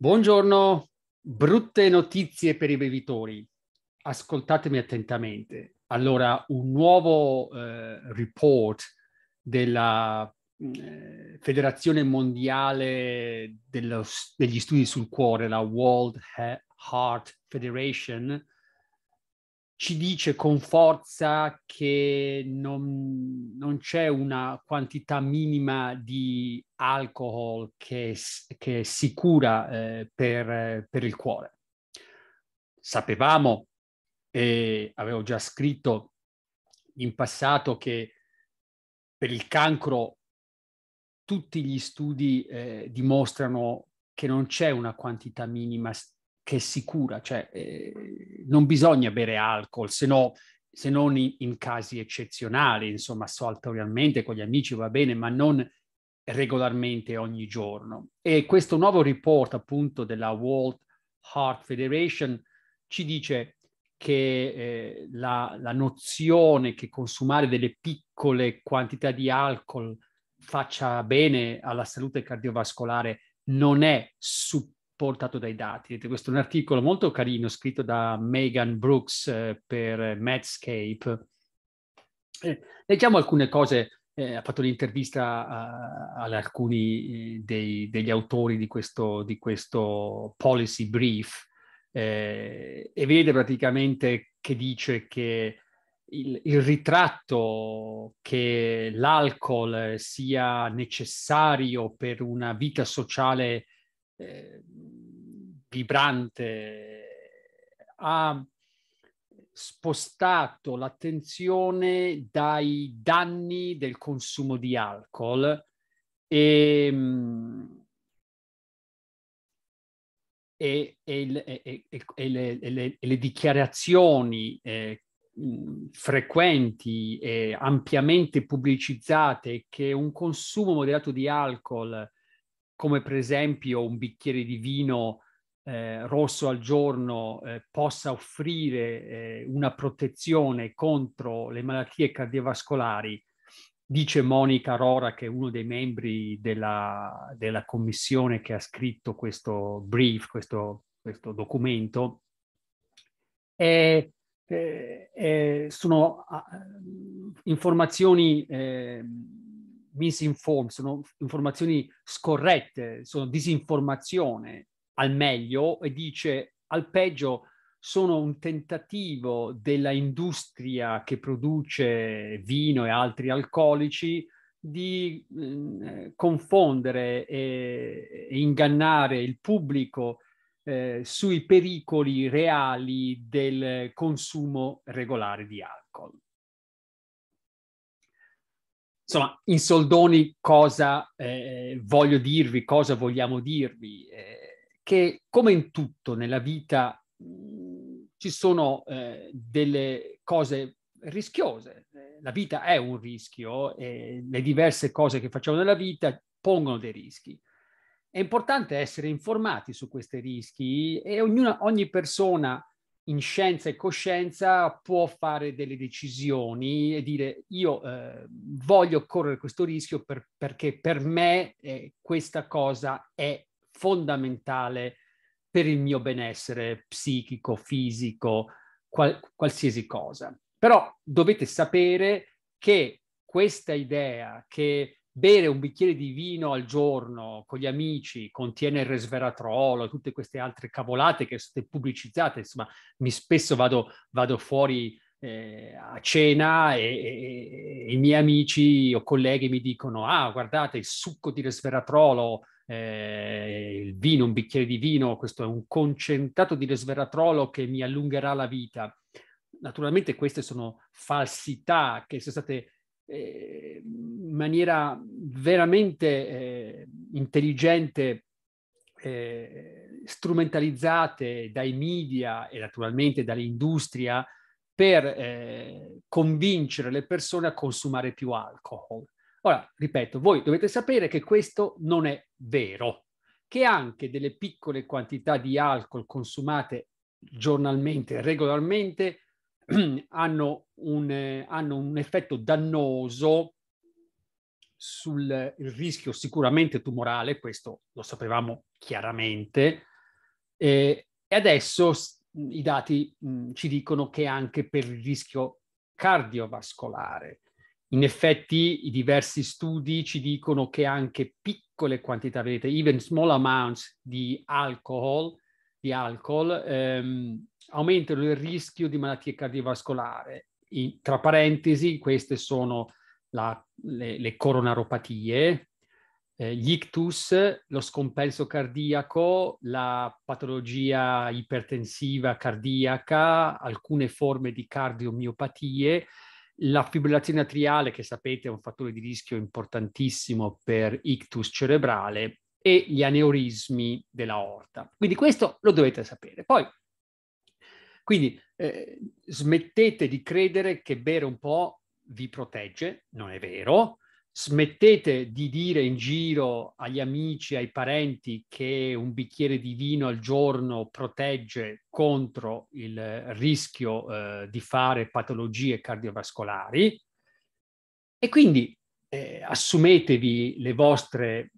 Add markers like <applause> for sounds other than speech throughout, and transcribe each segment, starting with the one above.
Buongiorno, brutte notizie per i bevitori. Ascoltatemi attentamente. Allora, un nuovo eh, report della eh, Federazione Mondiale dello, degli Studi sul Cuore, la World Heart Federation, ci dice con forza che non, non c'è una quantità minima di alcol che, che è sicura eh, per, per, il cuore. Sapevamo, e avevo già scritto in passato, che per il cancro tutti gli studi eh, dimostrano che non c'è una quantità minima che si cura, cioè eh, non bisogna bere alcol, se no se non in, in, casi eccezionali, insomma, saltorialmente con gli amici va bene, ma non regolarmente ogni giorno. E questo nuovo report appunto della World Heart Federation ci dice che eh, la, la, nozione che consumare delle piccole quantità di alcol faccia bene alla salute cardiovascolare non è supportata portato dai dati. Questo è un articolo molto carino scritto da Megan Brooks eh, per Medscape. Eh, leggiamo alcune cose, eh, ha fatto un'intervista eh, ad alcuni dei, degli autori di questo, di questo policy brief e vede praticamente che dice che il, il, ritratto che l'alcol sia necessario per una vita sociale eh, vibrante, ha spostato l'attenzione dai danni del consumo di alcol e, mm, e, e, e le, le, le, dichiarazioni eh, mm, frequenti e ampiamente pubblicizzate che un consumo moderato di alcol come per esempio un bicchiere di vino eh, rosso al giorno eh, possa offrire eh, una protezione contro le malattie cardiovascolari, dice Monica Rora, che è uno dei membri della, della commissione che ha scritto questo brief, questo, questo documento, è, è, eh, eh, sono ah, informazioni ehm, misinformed, sono informazioni scorrette, sono disinformazione al meglio e dice al peggio sono un tentativo della industria che produce vino e altri alcolici di eh, confondere e, e, ingannare il pubblico eh, sui pericoli reali del consumo regolare di alcol insomma, in soldoni cosa eh, voglio dirvi, cosa vogliamo dirvi? Eh, che come in tutto nella vita mm, ci sono eh, delle cose rischiose. Eh, la vita è un rischio e eh, le diverse cose che facciamo nella vita pongono dei rischi. È importante essere informati su questi rischi e ognuna, ogni persona in scienza e coscienza può fare delle decisioni e dire io eh, voglio correre questo rischio per, perché per me eh, questa cosa è fondamentale per il mio benessere psichico, fisico, qual, qualsiasi cosa. Però dovete sapere che questa idea che bere un bicchiere di vino al giorno con gli amici contiene il resveratrolo e tutte queste altre cavolate che sono state pubblicizzate, insomma, mi spesso vado, vado fuori eh, a cena e, e, e, i miei amici o colleghi mi dicono, ah guardate il succo di resveratrolo, eh, il vino, un bicchiere di vino, questo è un concentrato di resveratrolo che mi allungherà la vita. Naturalmente queste sono falsità che sono state... Eh, in maniera veramente eh, intelligente eh, strumentalizzate dai media e naturalmente dall'industria per eh, convincere le persone a consumare più alcol. Ora, ripeto, voi dovete sapere che questo non è vero, che anche delle piccole quantità di alcol consumate giornalmente, regolarmente, <clears throat> hanno un, eh, hanno un effetto dannoso sul rischio sicuramente tumorale, questo lo sapevamo chiaramente, eh, e adesso i dati mh, mm, ci dicono che anche per il rischio cardiovascolare. In effetti i diversi studi ci dicono che anche piccole quantità, vedete, even small amounts di alcohol, di alcol ehm, aumentano il rischio di malattie cardiovascolari. tra parentesi, queste sono la, le, le, coronaropatie, eh, gli ictus, lo scompenso cardiaco, la patologia ipertensiva cardiaca, alcune forme di cardiomiopatie, la fibrillazione atriale, che sapete è un fattore di rischio importantissimo per ictus cerebrale, e gli aneurismi dell'aorta. Quindi questo lo dovete sapere. Poi, quindi eh, smettete di credere che bere un po' vi protegge, non è vero. Smettete di dire in giro agli amici, ai parenti che un bicchiere di vino al giorno protegge contro il rischio eh, di fare patologie cardiovascolari. E quindi eh, assumetevi le vostre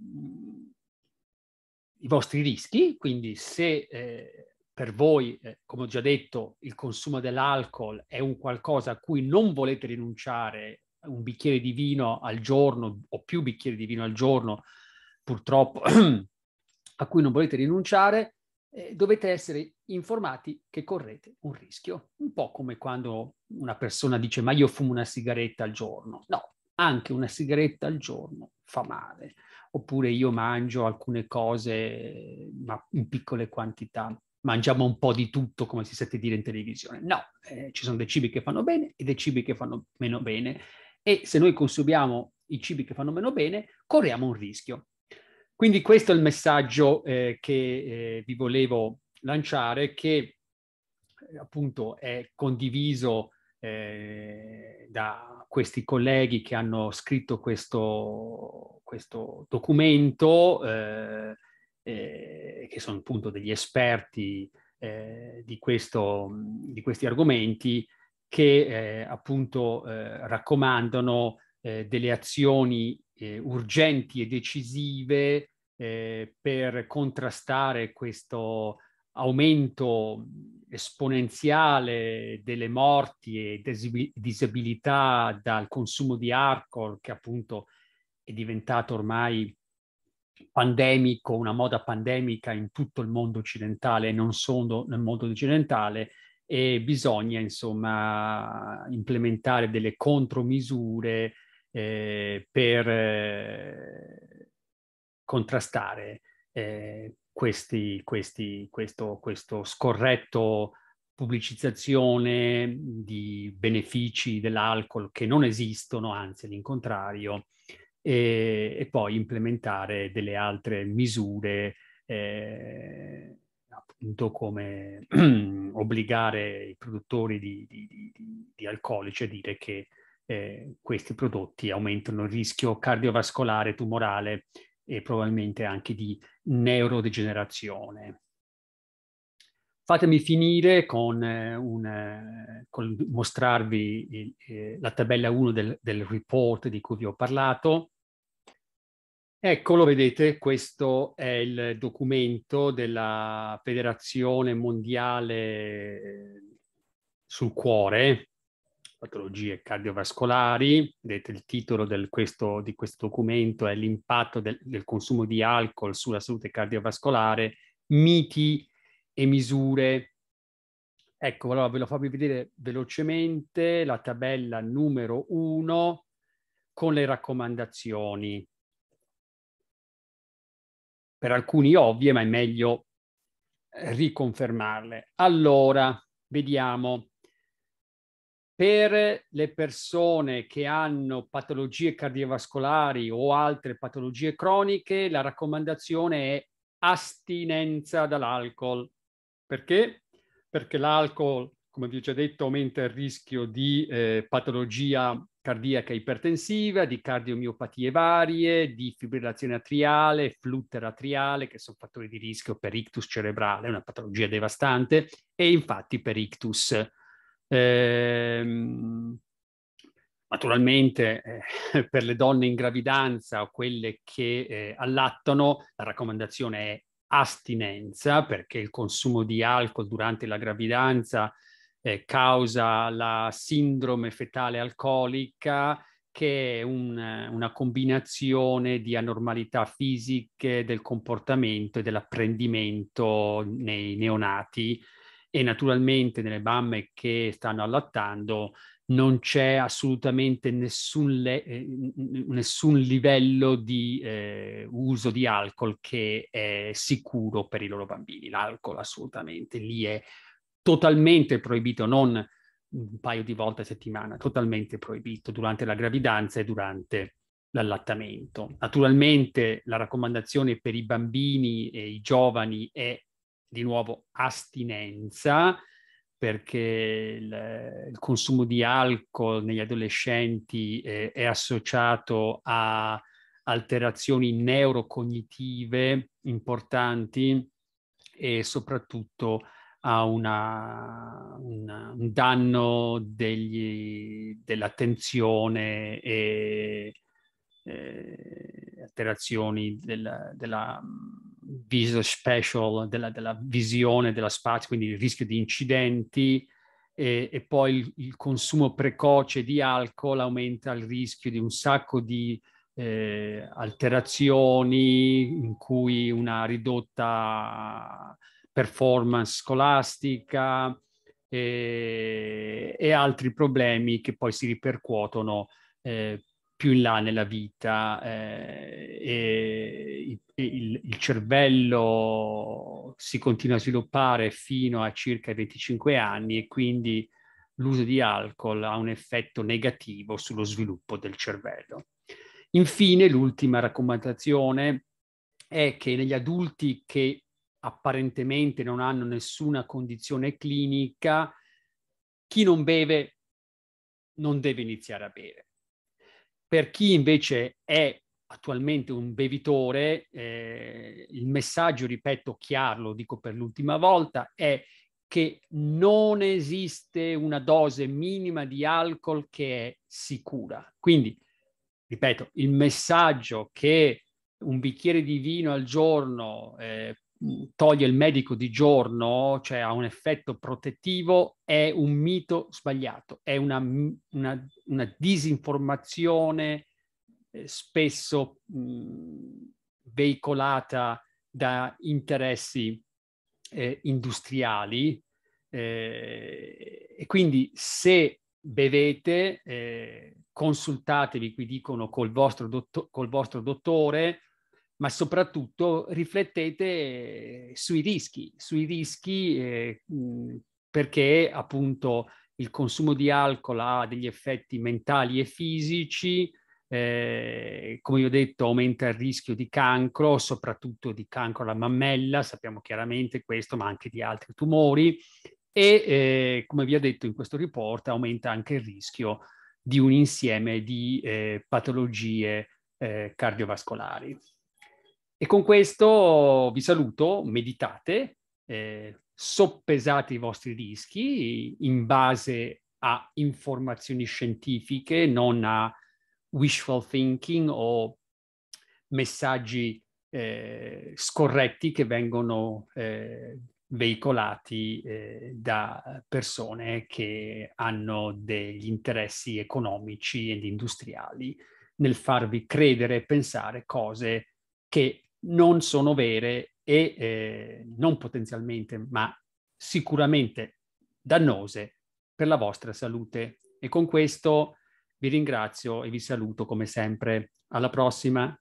i vostri rischi, quindi se eh, per voi, eh, come ho già detto, il consumo dell'alcol è un qualcosa a cui non volete rinunciare, un bicchiere di vino al giorno o più bicchieri di vino al giorno, purtroppo, <clears throat> a cui non volete rinunciare, eh, dovete essere informati che correte un rischio. Un po' come quando una persona dice ma io fumo una sigaretta al giorno. No, anche una sigaretta al giorno fa male. Oppure io mangio alcune cose ma in piccole quantità mangiamo un po' di tutto, come si sente dire in televisione. No, eh, ci sono dei cibi che fanno bene e dei cibi che fanno meno bene. E se noi consumiamo i cibi che fanno meno bene, corriamo un rischio. Quindi questo è il messaggio eh, che eh, vi volevo lanciare, che eh, appunto è condiviso eh, da questi colleghi che hanno scritto questo, questo documento eh, eh, che sono appunto degli esperti eh, di, questo, di, questi argomenti, che eh, appunto eh, raccomandano eh, delle azioni eh, urgenti e decisive per contrastare questo aumento esponenziale delle morti e disabilità dal consumo di alcol che appunto è diventato ormai pandemico, una moda pandemica in tutto il mondo occidentale e non solo nel mondo occidentale e bisogna insomma implementare delle contromisure eh, per eh, contrastare eh, questi, questi, questo, questo scorretto pubblicizzazione di benefici dell'alcol che non esistono, anzi all'incontrario, e, e poi implementare delle altre misure, eh, appunto come <clears throat> obbligare i produttori di, di, di, di alcolici a dire che eh, questi prodotti aumentano il rischio cardiovascolare, tumorale e probabilmente anche di neurodegenerazione. Fatemi finire con, eh, un, eh, con mostrarvi il, eh, la tabella 1 del, del report di cui vi ho parlato. Eccolo, vedete, questo è il documento della Federazione Mondiale sul cuore, patologie cardiovascolari. Vedete il titolo questo, di questo documento è l'impatto del, del, consumo di alcol sulla salute cardiovascolare, miti e misure. Ecco, allora ve lo faccio vedere velocemente la tabella numero 1 con le raccomandazioni. Per alcuni ovvie, ma è meglio eh, riconfermarle. Allora, vediamo. Per le persone che hanno patologie cardiovascolari o altre patologie croniche, la raccomandazione è astinenza dall'alcol. Perché? Perché l'alcol, come vi ho già detto, aumenta il rischio di eh, patologia cardiaca ipertensiva, di cardiomiopatie varie, di fibrillazione atriale, flutter atriale, che sono fattori di rischio per ictus cerebrale, una patologia devastante, e infatti per ictus. Ehm, naturalmente eh, <laughs> per le donne in gravidanza o quelle che eh, allattano, la raccomandazione è astinenza, perché il consumo di alcol durante la gravidanza eh, causa la sindrome fetale alcolica, che è un, una combinazione di anormalità fisiche, del comportamento e dell'apprendimento nei neonati e naturalmente nelle mamme che stanno allattando non c'è assolutamente nessun, le, eh, nessun livello di eh, uso di alcol che è sicuro per i loro bambini. L'alcol assolutamente lì è totalmente proibito, non un paio di volte a settimana, totalmente proibito durante la gravidanza e durante l'allattamento. Naturalmente la raccomandazione per i bambini e i giovani è di nuovo astinenza, perché il, il consumo di alcol negli adolescenti eh, è associato a alterazioni neurocognitive importanti e soprattutto a una, una, un danno degli, dell'attenzione e eh, alterazioni della, della viso special, della, della visione della spazio, quindi il rischio di incidenti e, e poi il, il, consumo precoce di alcol aumenta il rischio di un sacco di eh, alterazioni in cui una ridotta performance scolastica e, eh, e altri problemi che poi si ripercuotono eh, più in là nella vita eh, e il, il, cervello si continua a sviluppare fino a circa i 25 anni e quindi l'uso di alcol ha un effetto negativo sullo sviluppo del cervello. Infine, l'ultima raccomandazione è che negli adulti che apparentemente non hanno nessuna condizione clinica, chi non beve non deve iniziare a bere per chi invece è attualmente un bevitore, eh, il messaggio, ripeto, chiaro, lo dico per l'ultima volta, è che non esiste una dose minima di alcol che è sicura. Quindi, ripeto, il messaggio che un bicchiere di vino al giorno eh, toglie il medico di giorno, cioè ha un effetto protettivo, è un mito sbagliato, è una, una, una disinformazione eh, spesso mh, veicolata da interessi eh, industriali eh, e quindi se bevete eh, consultatevi, qui dicono col vostro, dotto- col vostro dottore, ma soprattutto riflettete eh, sui rischi, sui rischi eh, perché appunto il consumo di alcol ha degli effetti mentali e fisici, eh, come vi ho detto, aumenta il rischio di cancro, soprattutto di cancro alla mammella, sappiamo chiaramente questo, ma anche di altri tumori. E eh, come vi ho detto in questo report, aumenta anche il rischio di un insieme di eh, patologie eh, cardiovascolari. E con questo vi saluto, meditate, eh, soppesate i vostri rischi in base a informazioni scientifiche, non a wishful thinking o messaggi eh, scorretti che vengono eh, veicolati eh, da persone che hanno degli interessi economici ed industriali nel farvi credere e pensare cose che non sono vere e eh, non potenzialmente, ma sicuramente dannose per la vostra salute. E con questo vi ringrazio e vi saluto come sempre. Alla prossima.